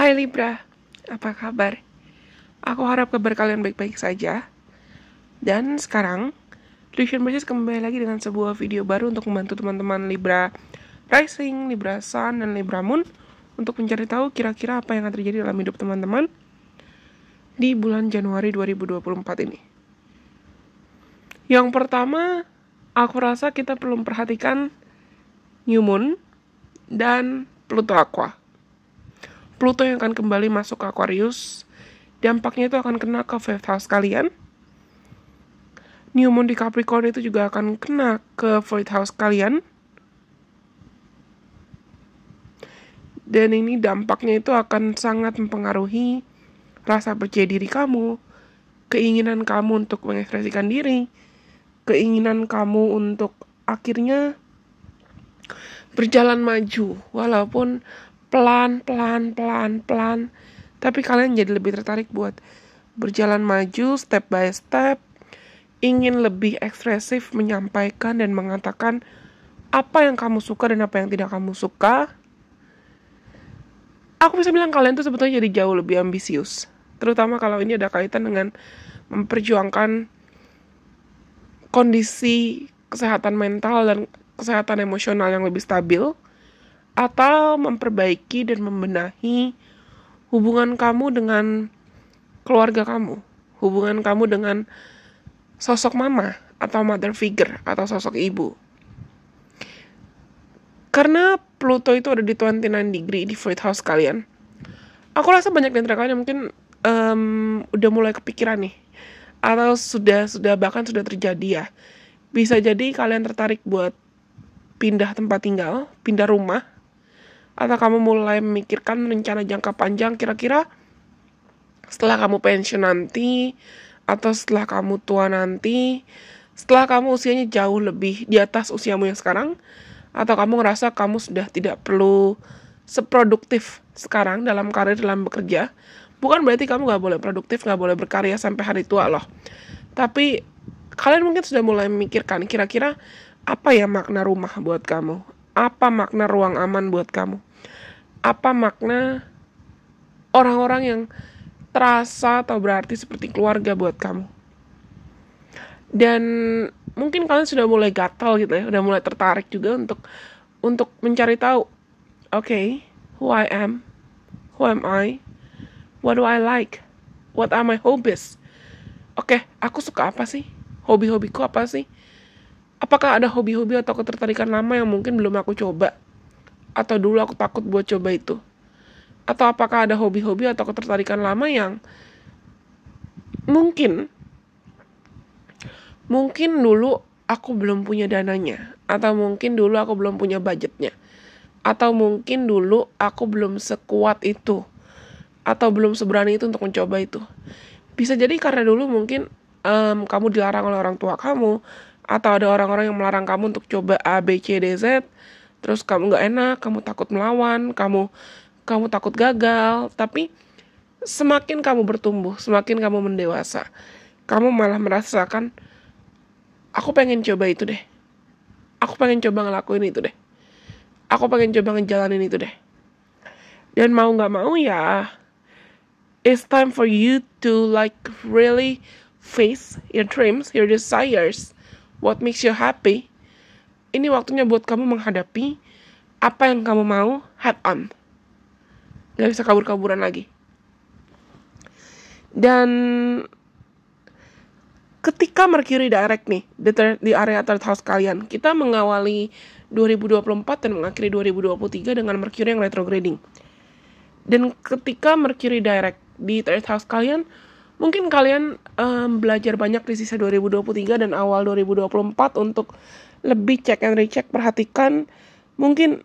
Hai Libra, apa kabar? Aku harap kabar kalian baik-baik saja. Dan sekarang, Lucian Basis kembali lagi dengan sebuah video baru untuk membantu teman-teman Libra Rising, Libra Sun, dan Libra Moon untuk mencari tahu kira-kira apa yang akan terjadi dalam hidup teman-teman di bulan Januari 2024 ini. Yang pertama, aku rasa kita perlu memperhatikan New Moon dan Pluto Aqua Pluto yang akan kembali masuk ke Aquarius, dampaknya itu akan kena ke fifth house kalian. New Moon di Capricorn itu juga akan kena ke fourth house kalian. Dan ini dampaknya itu akan sangat mempengaruhi rasa percaya diri kamu, keinginan kamu untuk mengekspresikan diri, keinginan kamu untuk akhirnya berjalan maju walaupun pelan pelan pelan pelan tapi kalian jadi lebih tertarik buat berjalan maju step by step ingin lebih ekspresif menyampaikan dan mengatakan apa yang kamu suka dan apa yang tidak kamu suka aku bisa bilang kalian tuh sebetulnya jadi jauh lebih ambisius terutama kalau ini ada kaitan dengan memperjuangkan kondisi kesehatan mental dan kesehatan emosional yang lebih stabil atau memperbaiki dan membenahi hubungan kamu dengan keluarga kamu, hubungan kamu dengan sosok mama atau mother figure atau sosok ibu. Karena Pluto itu ada di 29 degree di fourth house kalian. Aku rasa banyak dari kalian yang mungkin um, udah mulai kepikiran nih atau sudah sudah bahkan sudah terjadi ya. Bisa jadi kalian tertarik buat pindah tempat tinggal, pindah rumah atau kamu mulai memikirkan rencana jangka panjang kira-kira setelah kamu pensiun nanti atau setelah kamu tua nanti setelah kamu usianya jauh lebih di atas usiamu yang sekarang atau kamu ngerasa kamu sudah tidak perlu seproduktif sekarang dalam karir dalam bekerja bukan berarti kamu nggak boleh produktif nggak boleh berkarya sampai hari tua loh tapi kalian mungkin sudah mulai memikirkan kira-kira apa ya makna rumah buat kamu apa makna ruang aman buat kamu? Apa makna orang-orang yang terasa atau berarti seperti keluarga buat kamu? Dan mungkin kalian sudah mulai gatal gitu ya, udah mulai tertarik juga untuk untuk mencari tahu, oke, okay, who I am, who am I, what do I like, what are my hobbies, oke, okay, aku suka apa sih, hobi-hobiku apa sih, Apakah ada hobi-hobi atau ketertarikan lama yang mungkin belum aku coba? Atau dulu aku takut buat coba itu? Atau apakah ada hobi-hobi atau ketertarikan lama yang mungkin mungkin dulu aku belum punya dananya atau mungkin dulu aku belum punya budgetnya atau mungkin dulu aku belum sekuat itu atau belum seberani itu untuk mencoba itu bisa jadi karena dulu mungkin um, kamu dilarang oleh orang tua kamu atau ada orang-orang yang melarang kamu untuk coba A, B, C, D, Z, terus kamu nggak enak, kamu takut melawan, kamu kamu takut gagal, tapi semakin kamu bertumbuh, semakin kamu mendewasa, kamu malah merasakan aku pengen coba itu deh. Aku pengen coba ngelakuin itu deh. Aku pengen coba ngejalanin itu deh. Dan mau nggak mau ya, it's time for you to like really face your dreams, your desires, What makes you happy? Ini waktunya buat kamu menghadapi apa yang kamu mau head on. Gak bisa kabur-kaburan lagi. Dan ketika Mercury direct nih di, ter, di area third house kalian, kita mengawali 2024 dan mengakhiri 2023 dengan Mercury yang retrograding. Dan ketika Mercury direct di third house kalian, mungkin kalian um, belajar banyak di sisa 2023 dan awal 2024 untuk lebih cek and recheck perhatikan mungkin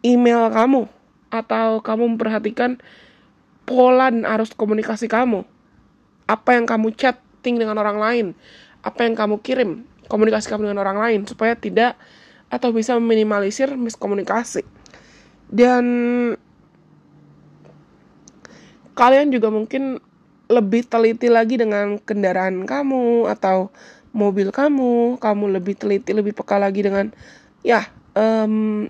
email kamu atau kamu memperhatikan pola dan arus komunikasi kamu apa yang kamu chatting dengan orang lain apa yang kamu kirim komunikasi kamu dengan orang lain supaya tidak atau bisa meminimalisir miskomunikasi dan kalian juga mungkin lebih teliti lagi dengan kendaraan kamu atau mobil kamu, kamu lebih teliti, lebih peka lagi dengan ya um,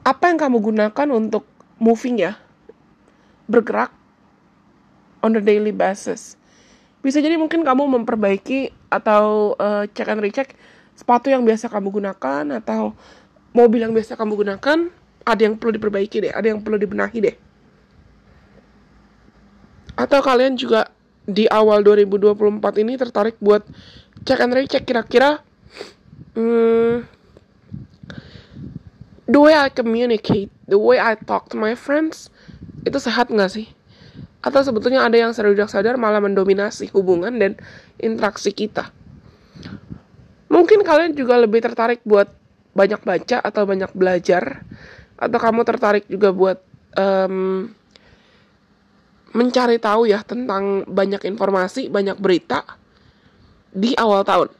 apa yang kamu gunakan untuk moving ya, bergerak on the daily basis. Bisa jadi mungkin kamu memperbaiki atau uh, check and recheck sepatu yang biasa kamu gunakan atau mobil yang biasa kamu gunakan ada yang perlu diperbaiki deh, ada yang perlu dibenahi deh. Atau kalian juga di awal 2024 ini tertarik buat cek and recheck kira-kira hmm, the way I communicate, the way I talk to my friends itu sehat nggak sih? Atau sebetulnya ada yang sadar tidak sadar malah mendominasi hubungan dan interaksi kita? Mungkin kalian juga lebih tertarik buat banyak baca atau banyak belajar, atau kamu tertarik juga buat um, mencari tahu ya tentang banyak informasi, banyak berita di awal tahun.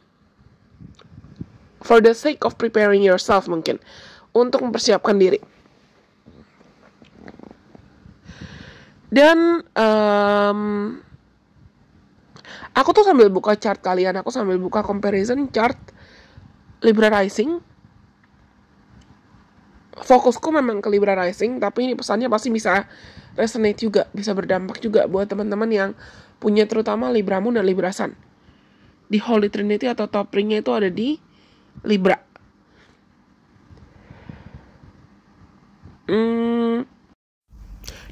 For the sake of preparing yourself mungkin untuk mempersiapkan diri. Dan um, aku tuh sambil buka chart kalian, aku sambil buka comparison chart Libra Rising fokusku memang ke Libra Rising, tapi ini pesannya pasti bisa resonate juga, bisa berdampak juga buat teman-teman yang punya terutama Libra Moon dan Libra Sun. Di Holy Trinity atau top ringnya itu ada di Libra. Hmm,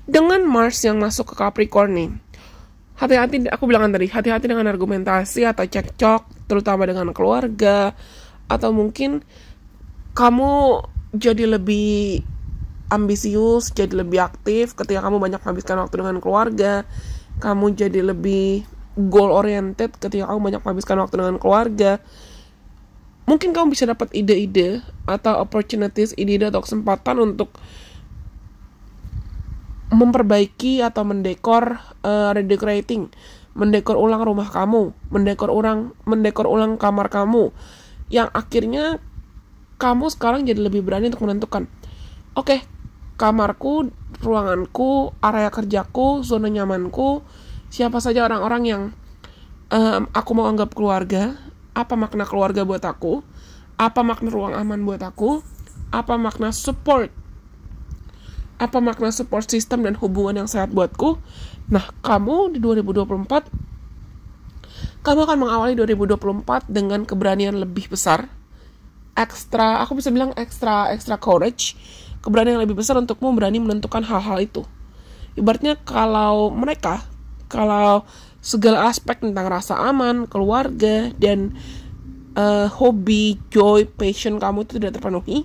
dengan Mars yang masuk ke Capricorn nih, hati-hati aku bilang kan tadi hati-hati dengan argumentasi atau cekcok terutama dengan keluarga atau mungkin kamu jadi lebih ambisius, jadi lebih aktif ketika kamu banyak menghabiskan waktu dengan keluarga. Kamu jadi lebih goal oriented ketika kamu banyak menghabiskan waktu dengan keluarga. Mungkin kamu bisa dapat ide-ide atau opportunities, ide-ide atau kesempatan untuk memperbaiki atau mendekor uh, redecorating, mendekor ulang rumah kamu, mendekor ulang mendekor ulang kamar kamu yang akhirnya kamu sekarang jadi lebih berani untuk menentukan. Oke, okay, kamarku, ruanganku, area kerjaku, zona nyamanku, siapa saja orang-orang yang um, aku mau anggap keluarga, apa makna keluarga buat aku, apa makna ruang aman buat aku, apa makna support, apa makna support system dan hubungan yang sehat buatku. Nah, kamu di 2024 kamu akan mengawali 2024 dengan keberanian lebih besar ekstra aku bisa bilang ekstra ekstra courage keberanian yang lebih besar untuk mau berani menentukan hal-hal itu ibaratnya kalau mereka kalau segala aspek tentang rasa aman keluarga dan uh, hobi joy passion kamu itu tidak terpenuhi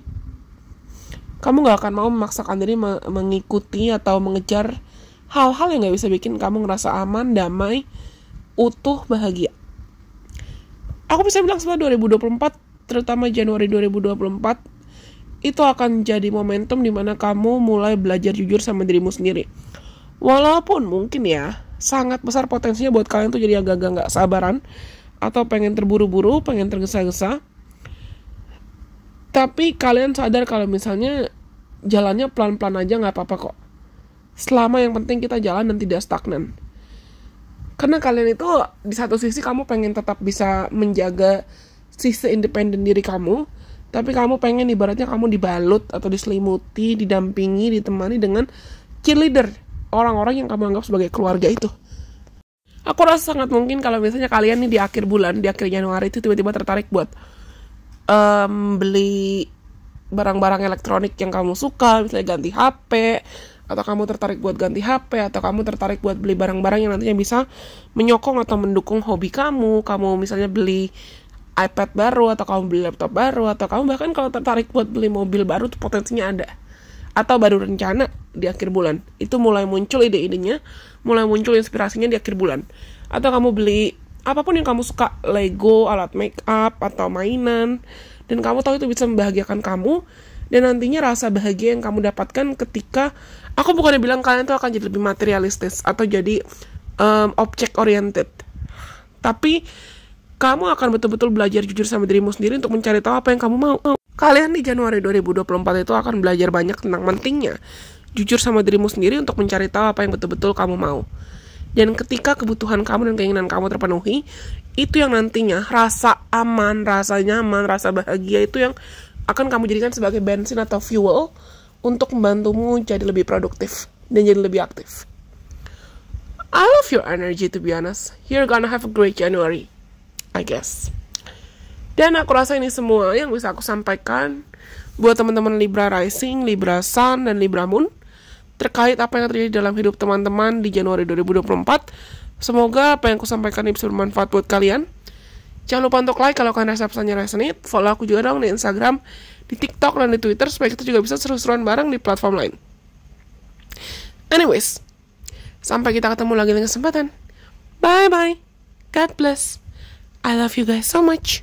kamu gak akan mau memaksakan diri mengikuti atau mengejar hal-hal yang gak bisa bikin kamu ngerasa aman damai utuh bahagia aku bisa bilang sebenarnya 2024 terutama Januari 2024, itu akan jadi momentum di mana kamu mulai belajar jujur sama dirimu sendiri. Walaupun mungkin ya, sangat besar potensinya buat kalian tuh jadi agak-agak nggak sabaran, atau pengen terburu-buru, pengen tergesa-gesa. Tapi kalian sadar kalau misalnya jalannya pelan-pelan aja nggak apa-apa kok. Selama yang penting kita jalan dan tidak stagnan karena kalian itu di satu sisi kamu pengen tetap bisa menjaga sih seindependen diri kamu tapi kamu pengen ibaratnya kamu dibalut atau diselimuti didampingi ditemani dengan cheerleader orang-orang yang kamu anggap sebagai keluarga itu aku rasa sangat mungkin kalau misalnya kalian nih di akhir bulan di akhir Januari itu tiba-tiba tertarik buat um, beli barang-barang elektronik yang kamu suka misalnya ganti HP atau kamu tertarik buat ganti HP atau kamu tertarik buat beli barang-barang yang nantinya bisa menyokong atau mendukung hobi kamu kamu misalnya beli iPad baru atau kamu beli laptop baru atau kamu bahkan kalau tertarik buat beli mobil baru tuh potensinya ada atau baru rencana di akhir bulan itu mulai muncul ide-idenya mulai muncul inspirasinya di akhir bulan atau kamu beli apapun yang kamu suka Lego alat make up atau mainan dan kamu tahu itu bisa membahagiakan kamu dan nantinya rasa bahagia yang kamu dapatkan ketika aku bukannya bilang kalian tuh akan jadi lebih materialistis atau jadi um, object oriented tapi kamu akan betul-betul belajar jujur sama dirimu sendiri untuk mencari tahu apa yang kamu mau. Kalian di Januari 2024 itu akan belajar banyak tentang pentingnya jujur sama dirimu sendiri untuk mencari tahu apa yang betul-betul kamu mau. Dan ketika kebutuhan kamu dan keinginan kamu terpenuhi, itu yang nantinya rasa aman, rasa nyaman, rasa bahagia itu yang akan kamu jadikan sebagai bensin atau fuel untuk membantumu jadi lebih produktif dan jadi lebih aktif. I love your energy to be honest. You're gonna have a great January. I guess. Dan aku rasa ini semua yang bisa aku sampaikan buat teman-teman Libra Rising, Libra Sun, dan Libra Moon terkait apa yang terjadi dalam hidup teman-teman di Januari 2024. Semoga apa yang aku sampaikan ini bisa bermanfaat buat kalian. Jangan lupa untuk like kalau kalian rasa pesannya resonate. Follow aku juga dong di Instagram, di TikTok, dan di Twitter supaya kita juga bisa seru-seruan bareng di platform lain. Anyways, sampai kita ketemu lagi dengan kesempatan. Bye-bye. God bless. I love you guys so much.